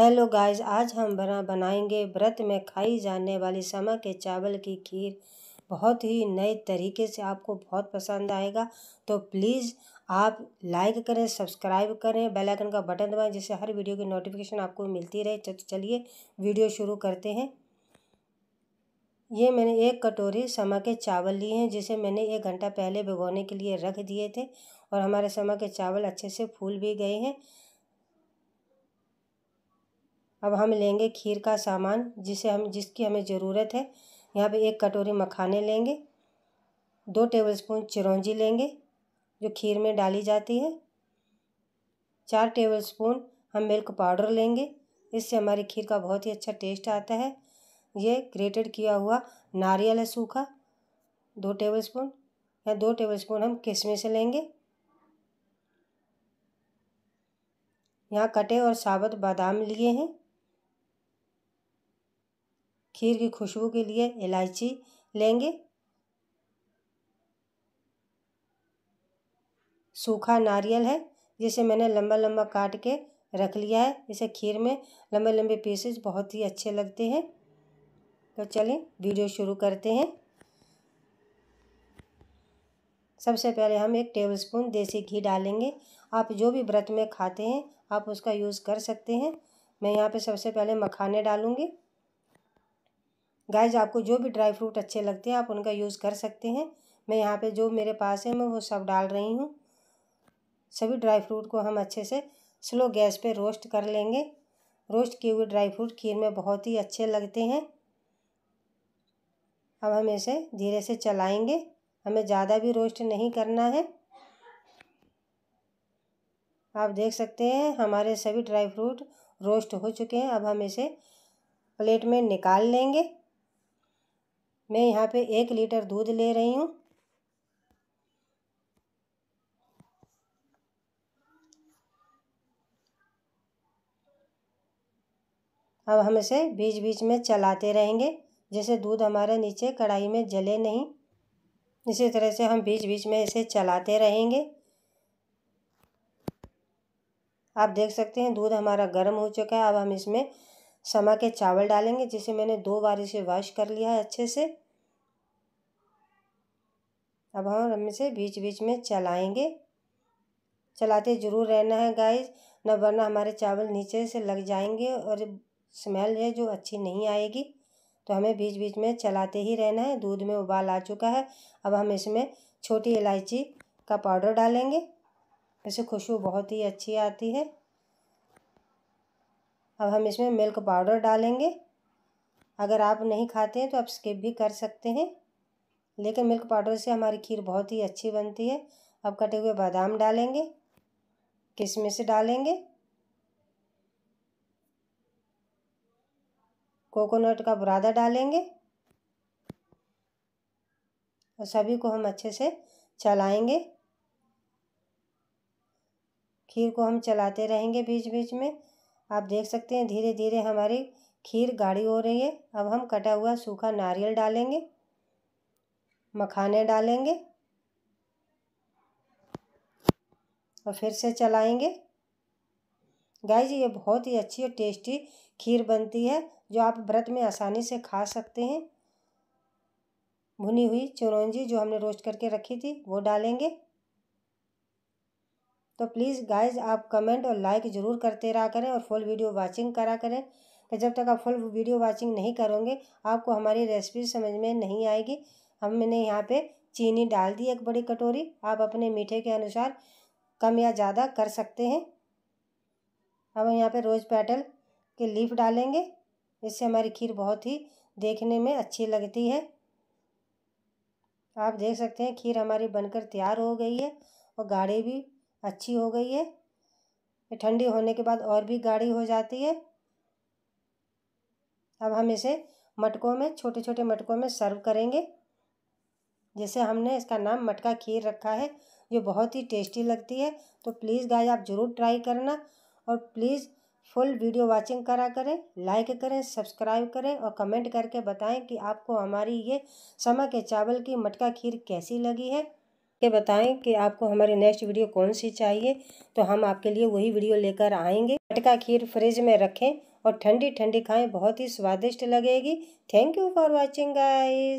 hello guys आज हम बना बनाएंगे व्रत में खाई जाने वाली समा के चावल की खीर बहुत ही नए तरीके से आपको बहुत पसंद आएगा तो प्लीज़ आप लाइक करें सब्सक्राइब करें बेल आइकन का बटन दबाएं जिससे हर वीडियो की नोटिफिकेशन आपको मिलती रहे तो चलिए वीडियो शुरू करते हैं ये मैंने एक कटोरी समा के चावल लिए हैं जिसे मैंने एक घंटा पहले भिगोने के लिए रख दिए थे और हमारे समा के चावल अच्छे से फूल भी गए हैं अब हम लेंगे खीर का सामान जिसे हम जिसकी हमें ज़रूरत है यहाँ पे एक कटोरी मखाने लेंगे दो टेबलस्पून चिरौंजी लेंगे जो खीर में डाली जाती है चार टेबलस्पून हम मिल्क पाउडर लेंगे इससे हमारी खीर का बहुत ही अच्छा टेस्ट आता है ये ग्रेटेड किया हुआ नारियल है सूखा दो टेबल स्पून या दो टेबल स्पून हम किशमिश लेंगे यहाँ कटे और साबुत बादाम लिए हैं खीर की खुशबू के लिए इलायची लेंगे सूखा नारियल है जिसे मैंने लंबा लंबा काट के रख लिया है इसे खीर में लंबे लंबे पीसेस बहुत ही अच्छे लगते हैं तो चलें वीडियो शुरू करते हैं सबसे पहले हम एक टेबलस्पून देसी घी डालेंगे आप जो भी व्रत में खाते हैं आप उसका यूज़ कर सकते हैं मैं यहाँ पे सबसे पहले मखाने डालूँगी गाइज आपको जो भी ड्राई फ्रूट अच्छे लगते हैं आप उनका यूज़ कर सकते हैं मैं यहाँ पे जो मेरे पास है मैं वो सब डाल रही हूँ सभी ड्राई फ्रूट को हम अच्छे से स्लो गैस पे रोस्ट कर लेंगे रोस्ट किए हुए ड्राई फ्रूट खीर में बहुत ही अच्छे लगते हैं अब हम इसे धीरे से चलाएंगे हमें ज़्यादा भी रोस्ट नहीं करना है आप देख सकते हैं हमारे सभी ड्राई फ्रूट रोस्ट हो चुके हैं अब हम इसे प्लेट में निकाल लेंगे मैं यहाँ पे एक लीटर दूध ले रही हूँ अब हम इसे बीच बीच में चलाते रहेंगे जैसे दूध हमारे नीचे कढ़ाई में जले नहीं इसी तरह से हम बीच बीच में इसे चलाते रहेंगे आप देख सकते हैं दूध हमारा गर्म हो चुका है अब हम इसमें समा के चावल डालेंगे जिसे मैंने दो बार इसे वॉश कर लिया है अच्छे से अब हम हम इसे बीच बीच में चलाएंगे चलाते ज़रूर रहना है गाइस न वरना हमारे चावल नीचे से लग जाएंगे और स्मेल है जो अच्छी नहीं आएगी तो हमें बीच बीच में चलाते ही रहना है दूध में उबाल आ चुका है अब हम इसमें छोटी इलायची का पाउडर डालेंगे वैसे खुशबू बहुत ही अच्छी आती है अब हम इसमें मिल्क पाउडर डालेंगे अगर आप नहीं खाते हैं तो आप स्किप भी कर सकते हैं लेकिन मिल्क पाउडर से हमारी खीर बहुत ही अच्छी बनती है अब कटे हुए बादाम डालेंगे किशमिश डालेंगे कोकोनट का बुरादा डालेंगे और सभी को हम अच्छे से चलाएंगे खीर को हम चलाते रहेंगे बीच बीच में आप देख सकते हैं धीरे धीरे हमारी खीर गाढ़ी हो रही है अब हम कटा हुआ सूखा नारियल डालेंगे मखाने डालेंगे और फिर से चलाएंगे जी ये बहुत ही अच्छी और टेस्टी खीर बनती है जो आप व्रत में आसानी से खा सकते हैं भुनी हुई चिरौंजी जो हमने रोस्ट करके रखी थी वो डालेंगे तो प्लीज़ गाइज आप कमेंट और लाइक ज़रूर करते रहा करें और फुल वीडियो वाचिंग करा करें कि तो जब तक आप फुल वीडियो वाचिंग नहीं करोगे आपको हमारी रेसिपी समझ में नहीं आएगी हमने यहाँ पे चीनी डाल दी एक बड़ी कटोरी आप अपने मीठे के अनुसार कम या ज़्यादा कर सकते हैं अब हम यहाँ पे रोज़ पेटल के लीफ डालेंगे इससे हमारी खीर बहुत ही देखने में अच्छी लगती है आप देख सकते हैं खीर हमारी बनकर तैयार हो गई है और गाढ़े भी अच्छी हो गई है ठंडी होने के बाद और भी गाढ़ी हो जाती है अब हम इसे मटकों में छोटे छोटे मटकों में सर्व करेंगे जैसे हमने इसका नाम मटका खीर रखा है जो बहुत ही टेस्टी लगती है तो प्लीज़ गाय आप ज़रूर ट्राई करना और प्लीज़ फुल वीडियो वाचिंग करा करें लाइक करें सब्सक्राइब करें और कमेंट करके बताएं कि आपको हमारी ये समा के चावल की मटका खीर कैसी लगी है के बताएं कि आपको हमारी नेक्स्ट वीडियो कौन सी चाहिए तो हम आपके लिए वही वीडियो लेकर आएंगे मटका खीर फ्रिज में रखें और ठंडी ठंडी खाएं बहुत ही स्वादिष्ट लगेगी thank you for watching guys